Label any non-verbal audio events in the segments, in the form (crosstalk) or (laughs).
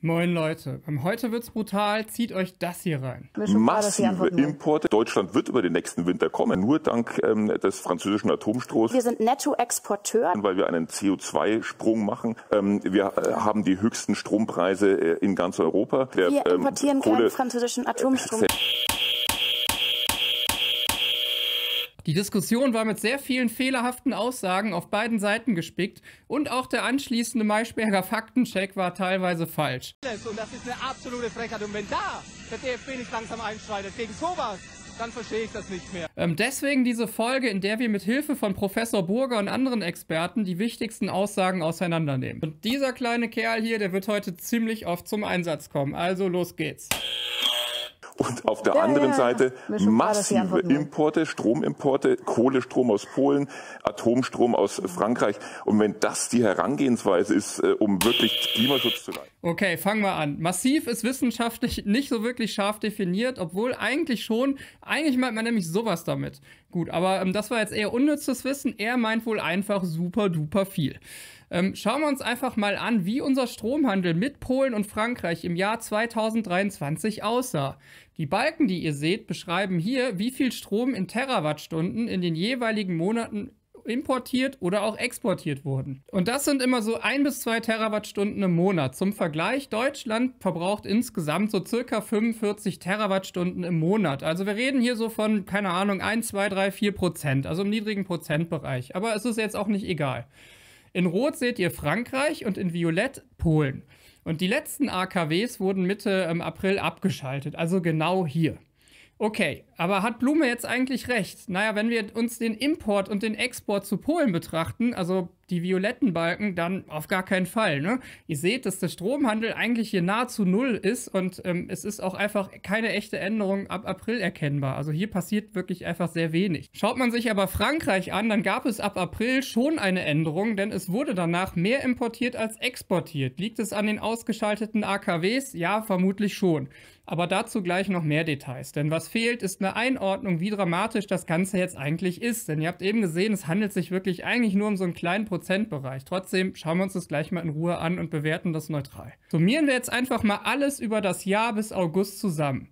Moin Leute, ähm, heute wird's brutal, zieht euch das hier rein. Massive Importe. Deutschland wird über den nächsten Winter kommen, nur dank ähm, des französischen Atomstroms. Wir sind Nettoexporteur. Weil wir einen CO2-Sprung machen. Ähm, wir äh, haben die höchsten Strompreise äh, in ganz Europa. Der, wir ähm, importieren ähm, keinen französischen Atomstrom. Äh, die Diskussion war mit sehr vielen fehlerhaften Aussagen auf beiden Seiten gespickt und auch der anschließende Maischberger Faktencheck war teilweise falsch. Und das ist eine absolute Frechheit. Und wenn da der DFB nicht langsam einschreitet gegen sowas, dann verstehe ich das nicht mehr. Ähm, deswegen diese Folge, in der wir mit Hilfe von Professor Burger und anderen Experten die wichtigsten Aussagen auseinandernehmen. Und dieser kleine Kerl hier, der wird heute ziemlich oft zum Einsatz kommen. Also los geht's und auf der ja, anderen ja, Seite massive Importe, Stromimporte, Kohlestrom aus Polen, Atomstrom aus äh, Frankreich. Und wenn das die Herangehensweise ist, äh, um wirklich Klimaschutz zu leisten. Okay, fangen wir an. Massiv ist wissenschaftlich nicht so wirklich scharf definiert, obwohl eigentlich schon, eigentlich meint man nämlich sowas damit. Gut, aber ähm, das war jetzt eher unnützes Wissen. Er meint wohl einfach super duper viel. Ähm, schauen wir uns einfach mal an, wie unser Stromhandel mit Polen und Frankreich im Jahr 2023 aussah. Die Balken, die ihr seht, beschreiben hier, wie viel Strom in Terawattstunden in den jeweiligen Monaten importiert oder auch exportiert wurden. Und das sind immer so ein bis zwei Terawattstunden im Monat. Zum Vergleich, Deutschland verbraucht insgesamt so circa 45 Terawattstunden im Monat. Also wir reden hier so von, keine Ahnung, 1, 2, 3, 4 Prozent, also im niedrigen Prozentbereich. Aber es ist jetzt auch nicht egal. In Rot seht ihr Frankreich und in Violett Polen. Und die letzten AKWs wurden Mitte ähm, April abgeschaltet, also genau hier. Okay, aber hat Blume jetzt eigentlich recht? Naja, wenn wir uns den Import und den Export zu Polen betrachten, also die violetten Balken dann auf gar keinen Fall. Ne? Ihr seht, dass der Stromhandel eigentlich hier nahezu null ist und ähm, es ist auch einfach keine echte Änderung ab April erkennbar. Also hier passiert wirklich einfach sehr wenig. Schaut man sich aber Frankreich an, dann gab es ab April schon eine Änderung, denn es wurde danach mehr importiert als exportiert. Liegt es an den ausgeschalteten AKWs? Ja, vermutlich schon. Aber dazu gleich noch mehr Details. Denn was fehlt, ist eine Einordnung, wie dramatisch das Ganze jetzt eigentlich ist. Denn ihr habt eben gesehen, es handelt sich wirklich eigentlich nur um so einen kleinen Prozess Prozent-Bereich. Trotzdem schauen wir uns das gleich mal in Ruhe an und bewerten das neutral. Summieren wir jetzt einfach mal alles über das Jahr bis August zusammen.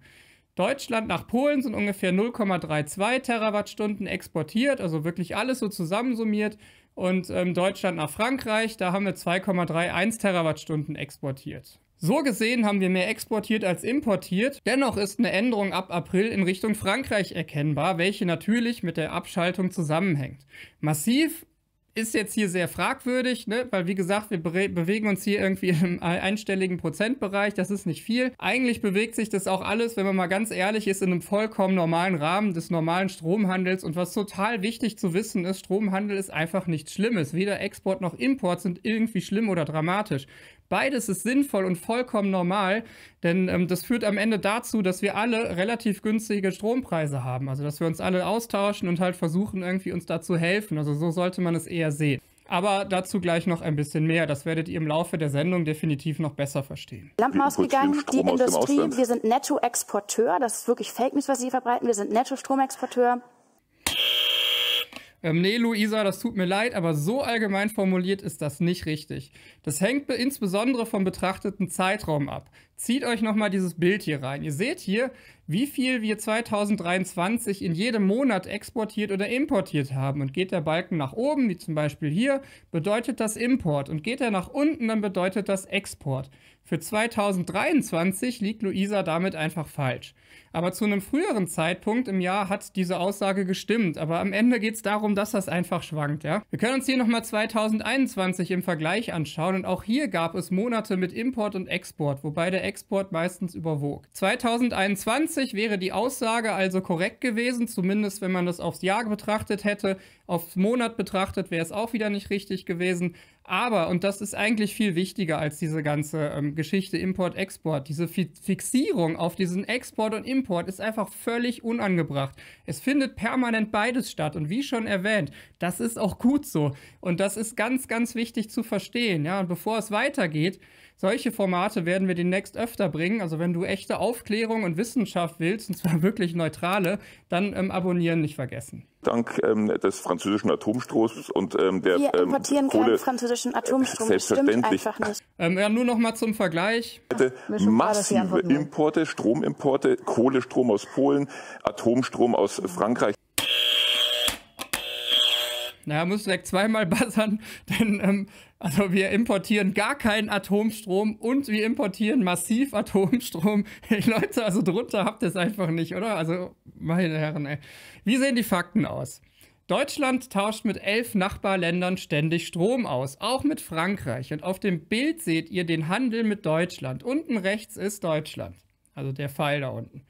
Deutschland nach Polen sind ungefähr 0,32 Terawattstunden exportiert, also wirklich alles so zusammensummiert. Und ähm, Deutschland nach Frankreich, da haben wir 2,31 Terawattstunden exportiert. So gesehen haben wir mehr exportiert als importiert. Dennoch ist eine Änderung ab April in Richtung Frankreich erkennbar, welche natürlich mit der Abschaltung zusammenhängt. Massiv ist jetzt hier sehr fragwürdig, ne? weil wie gesagt, wir bewegen uns hier irgendwie (laughs) im einstelligen Prozentbereich, das ist nicht viel. Eigentlich bewegt sich das auch alles, wenn man mal ganz ehrlich ist, in einem vollkommen normalen Rahmen des normalen Stromhandels. Und was total wichtig zu wissen ist, Stromhandel ist einfach nichts Schlimmes. Weder Export noch Import sind irgendwie schlimm oder dramatisch. Beides ist sinnvoll und vollkommen normal, denn ähm, das führt am Ende dazu, dass wir alle relativ günstige Strompreise haben. Also dass wir uns alle austauschen und halt versuchen, irgendwie uns da zu helfen. Also so sollte man es eher sehen. Aber dazu gleich noch ein bisschen mehr. Das werdet ihr im Laufe der Sendung definitiv noch besser verstehen. Lampen ausgegangen, die Industrie, wir sind Nettoexporteur. Das ist wirklich Fake News, was Sie verbreiten. Wir sind Netto-Stromexporteur ähm, nee, Luisa, das tut mir leid, aber so allgemein formuliert ist das nicht richtig. Das hängt insbesondere vom betrachteten Zeitraum ab. Zieht euch nochmal dieses Bild hier rein. Ihr seht hier, wie viel wir 2023 in jedem Monat exportiert oder importiert haben. Und geht der Balken nach oben, wie zum Beispiel hier, bedeutet das Import. Und geht er nach unten, dann bedeutet das Export. Für 2023 liegt Luisa damit einfach falsch. Aber zu einem früheren Zeitpunkt im Jahr hat diese Aussage gestimmt. Aber am Ende geht es darum, dass das einfach schwankt. Ja? Wir können uns hier nochmal 2021 im Vergleich anschauen. Und auch hier gab es Monate mit Import und Export, wobei der Export meistens überwog. 2021 2020 wäre die Aussage also korrekt gewesen, zumindest wenn man das aufs Jahr betrachtet hätte. Aufs Monat betrachtet wäre es auch wieder nicht richtig gewesen. Aber, und das ist eigentlich viel wichtiger als diese ganze ähm, Geschichte Import-Export, diese Fi Fixierung auf diesen Export und Import ist einfach völlig unangebracht. Es findet permanent beides statt und wie schon erwähnt, das ist auch gut so. Und das ist ganz, ganz wichtig zu verstehen. Ja, und bevor es weitergeht, solche Formate werden wir demnächst öfter bringen. Also wenn du echte Aufklärung und Wissenschaft willst, und zwar (laughs) wirklich neutrale, dann ähm, abonnieren nicht vergessen dank ähm, des französischen Atomstroms und ähm, der Wir ähm, importieren ähm, Kohle, keinen französischen Atomstrom, selbstverständlich. stimmt einfach nicht. Ähm, ja, nur noch mal zum Vergleich. Hätte massive Importe, Stromimporte, Kohlestrom aus Polen, Atomstrom aus Frankreich naja, muss direkt zweimal (laughs) buzzern, denn ähm, also wir importieren gar keinen Atomstrom und wir importieren massiv Atomstrom. (laughs) Hey Leute, also drunter habt ihr es einfach nicht, oder? Also, meine Herren, ey. Wie sehen die Fakten aus? Deutschland tauscht mit elf Nachbarländern ständig Strom aus, auch mit Frankreich. Und auf dem Bild seht ihr den Handel mit Deutschland. Unten rechts ist Deutschland, also der Pfeil da unten.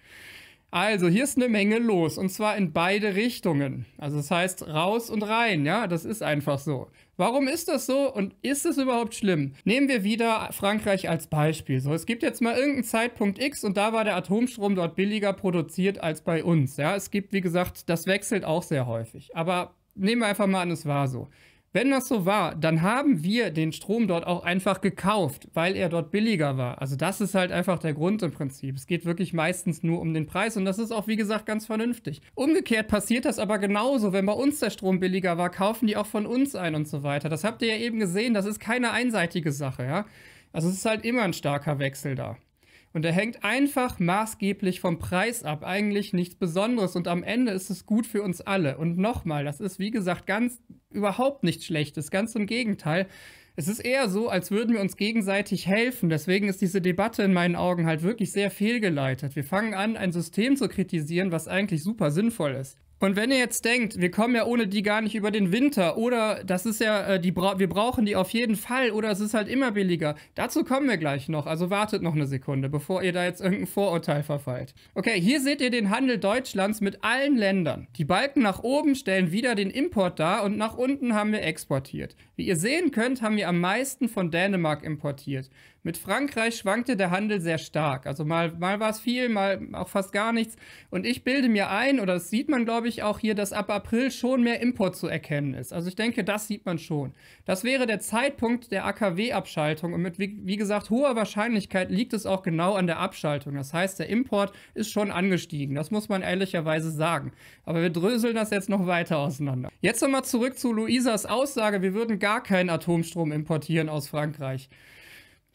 Also, hier ist eine Menge los und zwar in beide Richtungen. Also, das heißt raus und rein, ja, das ist einfach so. Warum ist das so und ist es überhaupt schlimm? Nehmen wir wieder Frankreich als Beispiel. So, es gibt jetzt mal irgendeinen Zeitpunkt X und da war der Atomstrom dort billiger produziert als bei uns. Ja, es gibt, wie gesagt, das wechselt auch sehr häufig. Aber nehmen wir einfach mal an, es war so. Wenn das so war, dann haben wir den Strom dort auch einfach gekauft, weil er dort billiger war. Also das ist halt einfach der Grund im Prinzip. Es geht wirklich meistens nur um den Preis und das ist auch, wie gesagt, ganz vernünftig. Umgekehrt passiert das aber genauso. Wenn bei uns der Strom billiger war, kaufen die auch von uns ein und so weiter. Das habt ihr ja eben gesehen. Das ist keine einseitige Sache, ja. Also es ist halt immer ein starker Wechsel da. Und er hängt einfach maßgeblich vom Preis ab. Eigentlich nichts Besonderes. Und am Ende ist es gut für uns alle. Und nochmal, das ist wie gesagt ganz überhaupt nichts Schlechtes. Ganz im Gegenteil. Es ist eher so, als würden wir uns gegenseitig helfen. Deswegen ist diese Debatte in meinen Augen halt wirklich sehr fehlgeleitet. Wir fangen an, ein System zu kritisieren, was eigentlich super sinnvoll ist. Und wenn ihr jetzt denkt, wir kommen ja ohne die gar nicht über den Winter oder das ist ja, äh, die bra wir brauchen die auf jeden Fall oder es ist halt immer billiger, dazu kommen wir gleich noch. Also wartet noch eine Sekunde, bevor ihr da jetzt irgendein Vorurteil verfallt. Okay, hier seht ihr den Handel Deutschlands mit allen Ländern. Die Balken nach oben stellen wieder den Import dar und nach unten haben wir exportiert. Wie ihr sehen könnt, haben wir am meisten von Dänemark importiert. Mit Frankreich schwankte der Handel sehr stark. Also mal, mal war es viel, mal auch fast gar nichts. Und ich bilde mir ein, oder das sieht man, glaube ich, auch hier, dass ab April schon mehr Import zu erkennen ist. Also ich denke, das sieht man schon. Das wäre der Zeitpunkt der AKW-Abschaltung. Und mit, wie, wie gesagt, hoher Wahrscheinlichkeit liegt es auch genau an der Abschaltung. Das heißt, der Import ist schon angestiegen. Das muss man ehrlicherweise sagen. Aber wir dröseln das jetzt noch weiter auseinander. Jetzt nochmal zurück zu Luisas Aussage, wir würden gar keinen Atomstrom importieren aus Frankreich.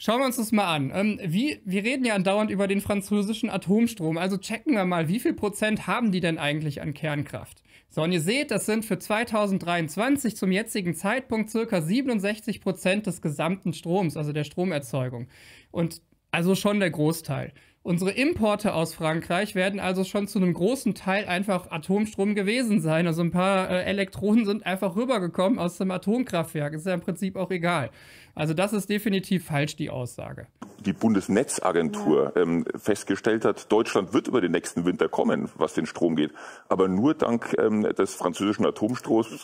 Schauen wir uns das mal an. Ähm, wie, wir reden ja andauernd über den französischen Atomstrom, also checken wir mal, wie viel Prozent haben die denn eigentlich an Kernkraft? So, und ihr seht, das sind für 2023 zum jetzigen Zeitpunkt circa 67 Prozent des gesamten Stroms, also der Stromerzeugung. Und also schon der Großteil. Unsere Importe aus Frankreich werden also schon zu einem großen Teil einfach Atomstrom gewesen sein. Also ein paar äh, Elektronen sind einfach rübergekommen aus dem Atomkraftwerk. Ist ja im Prinzip auch egal. Also das ist definitiv falsch, die Aussage. Die Bundesnetzagentur ähm, festgestellt hat, Deutschland wird über den nächsten Winter kommen, was den Strom geht. Aber nur dank ähm, des französischen Atomstroms.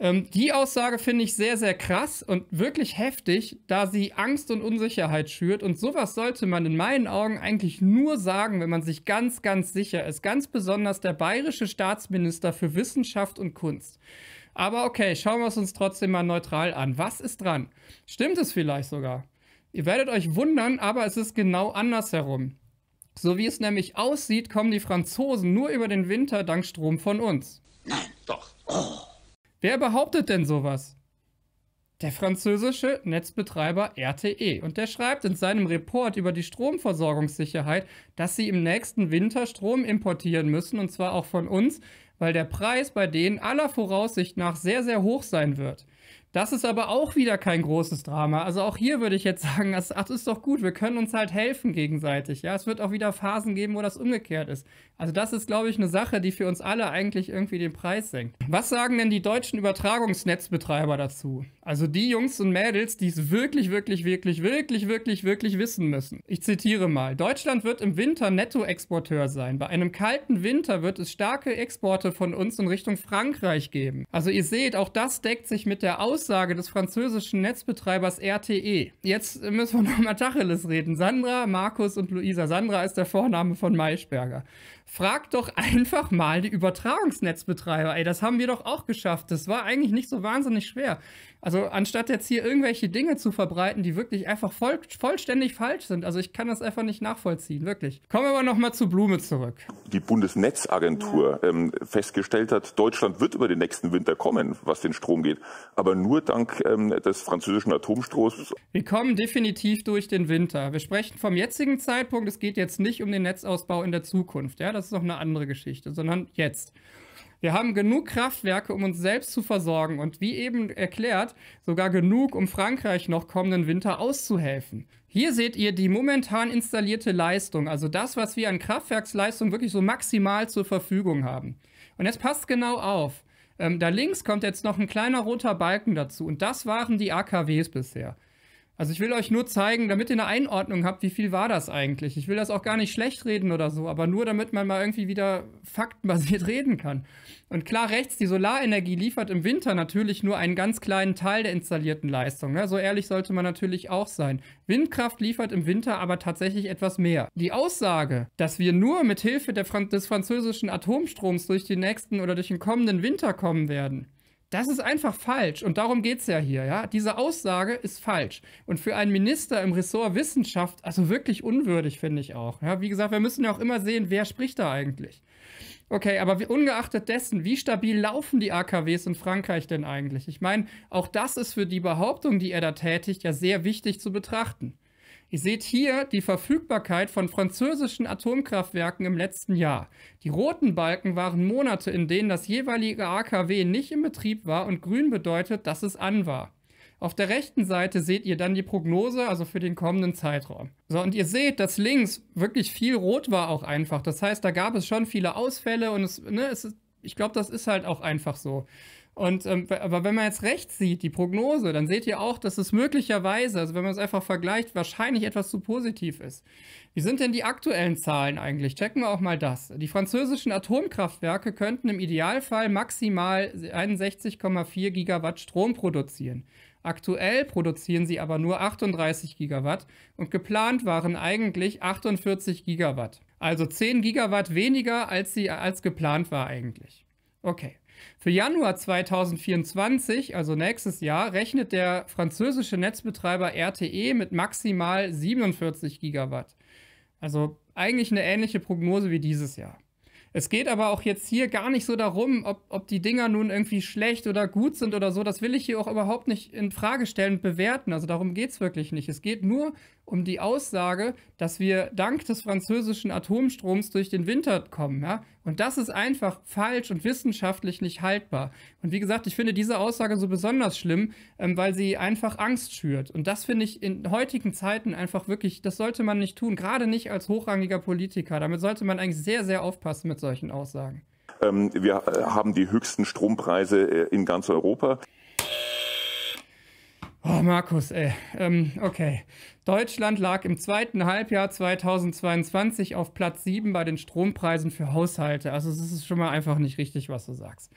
Ähm, die Aussage finde ich sehr, sehr krass und wirklich heftig, da sie Angst und Unsicherheit schürt. Und sowas sollte man in meinen Augen eigentlich nur sagen, wenn man sich ganz, ganz sicher ist. Ganz besonders der bayerische Staatsminister für Wissenschaft und Kunst. Aber okay, schauen wir es uns trotzdem mal neutral an. Was ist dran? Stimmt es vielleicht sogar? Ihr werdet euch wundern, aber es ist genau andersherum. So wie es nämlich aussieht, kommen die Franzosen nur über den Winter dank Strom von uns. Nein, doch. Oh. Wer behauptet denn sowas? Der französische Netzbetreiber RTE. Und der schreibt in seinem Report über die Stromversorgungssicherheit, dass sie im nächsten Winter Strom importieren müssen, und zwar auch von uns, weil der Preis bei denen aller Voraussicht nach sehr, sehr hoch sein wird. Das ist aber auch wieder kein großes Drama. Also auch hier würde ich jetzt (laughs) sagen, das, ach, das ist doch gut, wir können uns halt helfen gegenseitig. Ja, es wird auch wieder Phasen geben, wo das umgekehrt ist. Also das ist, glaube ich, eine Sache, die für uns alle eigentlich irgendwie den Preis senkt. Was sagen denn die deutschen Übertragungsnetzbetreiber dazu? Also die Jungs und Mädels, die es wirklich, wirklich, wirklich, wirklich, wirklich, wirklich wissen müssen. Ich zitiere mal. Deutschland wird im Winter Nettoexporteur sein. Bei einem kalten Winter wird es starke Exporte von uns in Richtung Frankreich geben. Also ihr seht, auch das deckt sich mit der Aussage des französischen Netzbetreibers RTE. Jetzt müssen wir (laughs) nochmal Tacheles reden. Sandra, Markus und Luisa. Sandra ist der Vorname von Maischberger. Fragt doch einfach mal die Übertragungsnetzbetreiber. Ey, das haben wir doch auch geschafft. Das war eigentlich nicht so wahnsinnig schwer. Also also anstatt jetzt hier irgendwelche Dinge zu verbreiten, die wirklich einfach voll, vollständig falsch sind. Also ich kann das einfach nicht nachvollziehen, wirklich. Kommen wir aber nochmal zu Blume zurück. Die Bundesnetzagentur ja. ähm, festgestellt hat, Deutschland wird über den nächsten Winter kommen, was den Strom geht. Aber nur dank ähm, des französischen Atomstroms. Wir kommen definitiv durch den Winter. Wir sprechen vom jetzigen Zeitpunkt. Es geht jetzt nicht um den Netzausbau in der Zukunft. Ja, das ist noch eine andere Geschichte, sondern jetzt. Wir haben genug Kraftwerke, um uns selbst zu versorgen und wie eben erklärt, sogar genug, um Frankreich noch kommenden Winter auszuhelfen. Hier seht ihr die momentan installierte Leistung, also das, was wir an Kraftwerksleistung wirklich so maximal zur Verfügung haben. Und jetzt passt genau auf. Ähm, da links kommt jetzt noch ein kleiner roter Balken dazu und das waren die AKWs bisher. Also ich will euch nur zeigen, damit ihr eine Einordnung habt, wie viel war das eigentlich. Ich will das auch gar nicht schlecht reden oder so, aber nur damit man mal irgendwie wieder faktenbasiert (laughs) reden kann. Und klar, rechts, die Solarenergie liefert im Winter natürlich nur einen ganz kleinen Teil der installierten Leistung. Ne? So ehrlich sollte man natürlich auch sein. Windkraft liefert im Winter aber tatsächlich etwas mehr. Die Aussage, dass wir nur mit Hilfe Fran des französischen Atomstroms durch den nächsten oder durch den kommenden Winter kommen werden, das ist einfach falsch und darum geht es ja hier. Ja? Diese Aussage ist falsch und für einen Minister im Ressort Wissenschaft, also wirklich unwürdig, finde ich auch. Ja? Wie gesagt, wir müssen ja auch immer sehen, wer spricht da eigentlich. Okay, aber wie, ungeachtet dessen, wie stabil laufen die AKWs in Frankreich denn eigentlich? Ich meine, auch das ist für die Behauptung, die er da tätigt, ja sehr wichtig zu betrachten. Ihr seht hier die Verfügbarkeit von französischen Atomkraftwerken im letzten Jahr. Die roten Balken waren Monate, in denen das jeweilige AKW nicht in Betrieb war und grün bedeutet, dass es an war. Auf der rechten Seite seht ihr dann die Prognose, also für den kommenden Zeitraum. So, und ihr seht, dass links wirklich viel rot war auch einfach. Das heißt, da gab es schon viele Ausfälle und es, ne, es ist, ich glaube, das ist halt auch einfach so. Und ähm, aber wenn man jetzt rechts sieht, die Prognose, dann seht ihr auch, dass es möglicherweise, also wenn man es einfach vergleicht, wahrscheinlich etwas zu positiv ist. Wie sind denn die aktuellen Zahlen eigentlich? Checken wir auch mal das. Die französischen Atomkraftwerke könnten im Idealfall maximal 61,4 Gigawatt Strom produzieren. Aktuell produzieren sie aber nur 38 Gigawatt und geplant waren eigentlich 48 Gigawatt. Also 10 Gigawatt weniger, als, sie, als geplant war eigentlich. Okay. Für Januar 2024, also nächstes Jahr, rechnet der französische Netzbetreiber RTE mit maximal 47 Gigawatt. Also eigentlich eine ähnliche Prognose wie dieses Jahr. Es geht aber auch jetzt hier gar nicht so darum, ob, ob die Dinger nun irgendwie schlecht oder gut sind oder so. Das will ich hier auch überhaupt nicht in Frage stellen und bewerten. Also darum geht es wirklich nicht. Es geht nur um die Aussage, dass wir dank des französischen Atomstroms durch den Winter kommen. Ja? Und das ist einfach falsch und wissenschaftlich nicht haltbar. Und wie gesagt, ich finde diese Aussage so besonders schlimm, ähm, weil sie einfach Angst schürt. Und das finde ich in heutigen Zeiten einfach wirklich, das sollte man nicht tun. Gerade nicht als hochrangiger Politiker. Damit sollte man eigentlich sehr, sehr aufpassen mit mit solchen Aussagen? Ähm, wir äh, haben die höchsten Strompreise äh, in ganz Europa. Oh, Markus, ey. Ähm, okay. Deutschland lag im zweiten Halbjahr 2022 auf Platz 7 bei den Strompreisen für Haushalte. Also es ist schon mal einfach nicht richtig, was du sagst.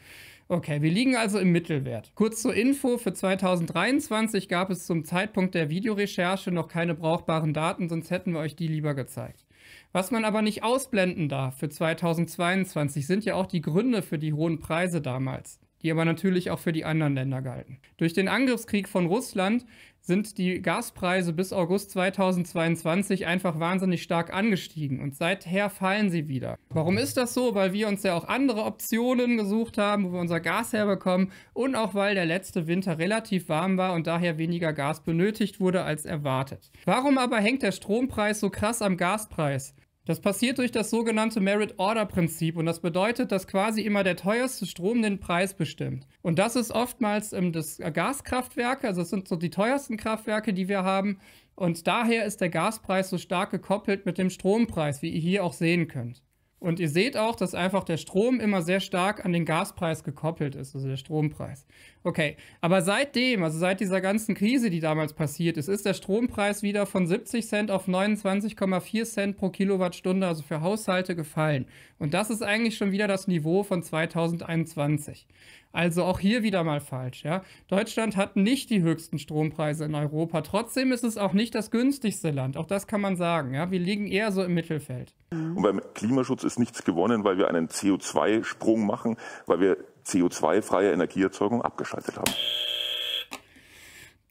Okay, wir liegen also im Mittelwert. Kurz zur Info, für 2023 gab es zum Zeitpunkt der Videorecherche noch keine brauchbaren Daten, sonst hätten wir euch die lieber gezeigt. Was man aber nicht ausblenden darf für 2022 sind ja auch die Gründe für die hohen Preise damals die aber natürlich auch für die anderen Länder galten. Durch den Angriffskrieg von Russland sind die Gaspreise bis August 2022 einfach wahnsinnig stark angestiegen und seither fallen sie wieder. Warum ist das so? Weil wir uns ja auch andere Optionen gesucht haben, wo wir unser Gas herbekommen und auch weil der letzte Winter relativ warm war und daher weniger Gas benötigt wurde als erwartet. Warum aber hängt der Strompreis so krass am Gaspreis? Das passiert durch das sogenannte Merit-Order-Prinzip und das bedeutet, dass quasi immer der teuerste Strom den Preis bestimmt. Und das ist oftmals ähm, das Gaskraftwerke, also das sind so die teuersten Kraftwerke, die wir haben. Und daher ist der Gaspreis so stark gekoppelt mit dem Strompreis, wie ihr hier auch sehen könnt. Und ihr seht auch, dass einfach der Strom immer sehr stark an den Gaspreis gekoppelt ist, also der Strompreis. Okay, aber seitdem, also seit dieser ganzen Krise, die damals passiert ist, ist der Strompreis wieder von 70 Cent auf 29,4 Cent pro Kilowattstunde, also für Haushalte gefallen. Und das ist eigentlich schon wieder das Niveau von 2021. Also auch hier wieder mal falsch. Ja? Deutschland hat nicht die höchsten Strompreise in Europa. Trotzdem ist es auch nicht das günstigste Land. Auch das kann man sagen. Ja? Wir liegen eher so im Mittelfeld. Und beim Klimaschutz ist nichts gewonnen, weil wir einen CO2-Sprung machen, weil wir CO2-freie Energieerzeugung abgeschaltet haben.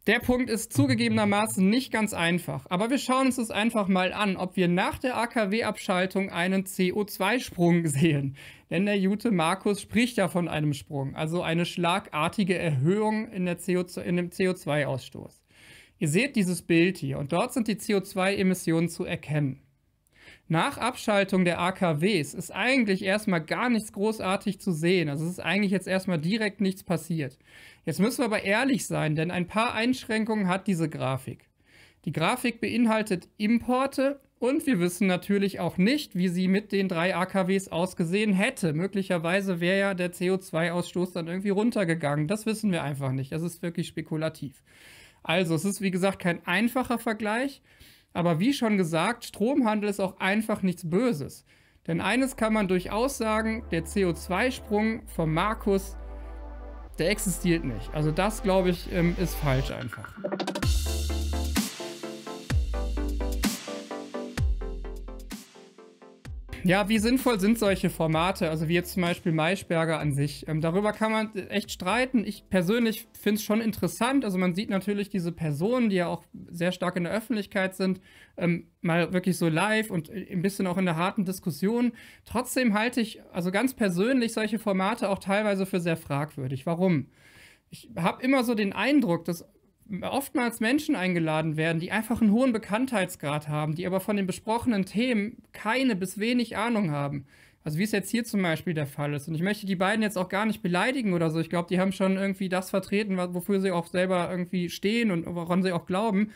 Der Punkt ist zugegebenermaßen nicht ganz einfach, aber wir schauen uns das einfach mal an, ob wir nach der AKW-Abschaltung einen CO2-Sprung (laughs) sehen. Denn der Jute Markus spricht ja von einem Sprung, also eine schlagartige Erhöhung in, der co in dem CO2-Ausstoß. Ihr seht dieses Bild hier und dort sind die CO2-Emissionen zu erkennen nach Abschaltung der AKWs ist eigentlich erstmal gar nichts großartig zu sehen. Also es ist eigentlich jetzt erstmal direkt nichts passiert. Jetzt müssen wir aber ehrlich sein, denn ein paar Einschränkungen hat diese Grafik. Die Grafik beinhaltet Importe und wir wissen natürlich auch nicht, wie sie mit den drei AKWs ausgesehen hätte. Möglicherweise wäre ja der CO2-Ausstoß dann irgendwie runtergegangen. Das wissen wir einfach nicht. Das ist wirklich spekulativ. Also es ist wie gesagt kein einfacher Vergleich. Aber wie schon gesagt, Stromhandel ist auch einfach nichts Böses. Denn eines kann man durchaus sagen, der CO2-Sprung von Markus, der existiert nicht. Also das, glaube ich, ähm, ist falsch einfach. Ja, wie sinnvoll sind solche Formate? Also wie jetzt zum Beispiel Maischberger an sich. Ähm, darüber kann man echt streiten. Ich persönlich finde es schon interessant. Also man sieht natürlich diese Personen, die ja auch sehr stark in der Öffentlichkeit sind, ähm, mal wirklich so live und äh, ein bisschen auch in der harten Diskussion. Trotzdem halte ich also ganz persönlich solche Formate auch teilweise für sehr fragwürdig. Warum? Ich habe immer so den Eindruck, dass oftmals Menschen eingeladen werden, die einfach einen hohen Bekanntheitsgrad haben, die aber von den besprochenen Themen keine bis wenig Ahnung haben. Also wie es jetzt hier zum Beispiel der Fall ist. Und ich möchte die beiden jetzt auch gar nicht beleidigen oder so. Ich glaube, die haben schon irgendwie das vertreten, wofür sie auch selber irgendwie stehen und woran sie auch glauben.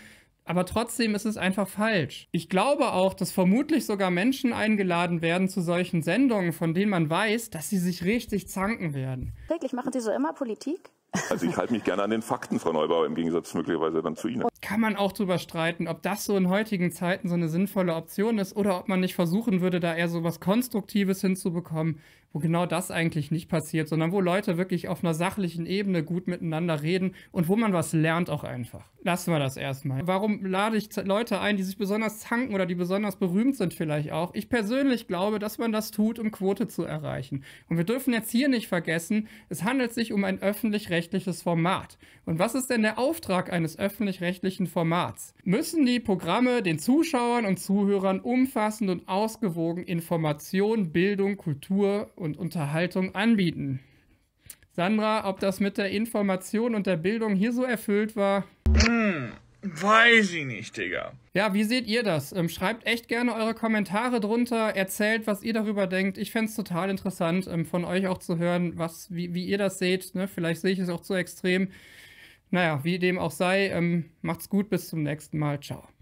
Aber trotzdem ist es einfach falsch. Ich glaube auch, dass vermutlich sogar Menschen eingeladen werden zu solchen Sendungen, von denen man weiß, dass sie sich richtig zanken werden. Täglich machen sie so immer Politik? Also ich halte mich gerne an den Fakten, Frau Neubauer, im Gegensatz möglicherweise dann zu Ihnen. Kann man auch drüber streiten, ob das so in heutigen Zeiten so eine sinnvolle Option ist oder ob man nicht versuchen würde, da eher so was Konstruktives hinzubekommen wo genau das eigentlich nicht passiert, sondern wo Leute wirklich auf einer sachlichen Ebene gut miteinander reden und wo man was lernt auch einfach. Lassen wir das erstmal. Warum lade ich Leute ein, die sich besonders zanken oder die besonders berühmt sind vielleicht auch? Ich persönlich glaube, dass man das tut, um Quote zu erreichen. Und wir dürfen jetzt hier nicht vergessen, es handelt sich um ein öffentlich-rechtliches Format. Und was ist denn der Auftrag eines öffentlich-rechtlichen Formats? Müssen die Programme den Zuschauern und Zuhörern umfassend und ausgewogen Information, Bildung, Kultur und und Unterhaltung anbieten. Sandra, ob das mit der Information und der Bildung hier so erfüllt war? Hm, weiß ich nicht, Digga. Ja, wie seht ihr das? Ähm, schreibt echt gerne eure Kommentare drunter, erzählt, was ihr darüber denkt. Ich fände es total interessant, ähm, von euch auch zu hören, was, wie, wie ihr das seht. Ne? Vielleicht sehe ich es auch zu extrem. Naja, wie dem auch sei, ähm, macht's gut, bis zum nächsten Mal. Ciao.